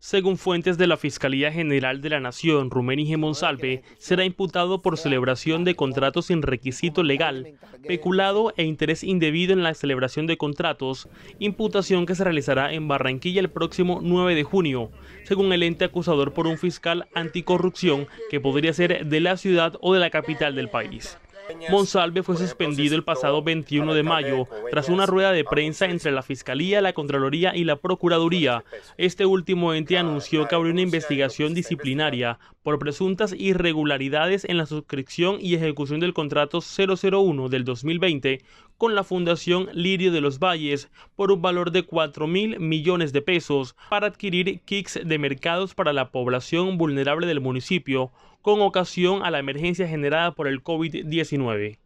Según fuentes de la Fiscalía General de la Nación, Rumén G. Monsalve será imputado por celebración de contratos sin requisito legal, peculado e interés indebido en la celebración de contratos, imputación que se realizará en Barranquilla el próximo 9 de junio, según el ente acusador por un fiscal anticorrupción que podría ser de la ciudad o de la capital del país. Monsalve fue suspendido el pasado 21 de mayo tras una rueda de prensa entre la Fiscalía, la Contraloría y la Procuraduría. Este último ente anunció que abrió una investigación disciplinaria por presuntas irregularidades en la suscripción y ejecución del contrato 001 del 2020 con la Fundación Lirio de los Valles por un valor de 4 mil millones de pesos para adquirir kits de mercados para la población vulnerable del municipio con ocasión a la emergencia generada por el COVID-19.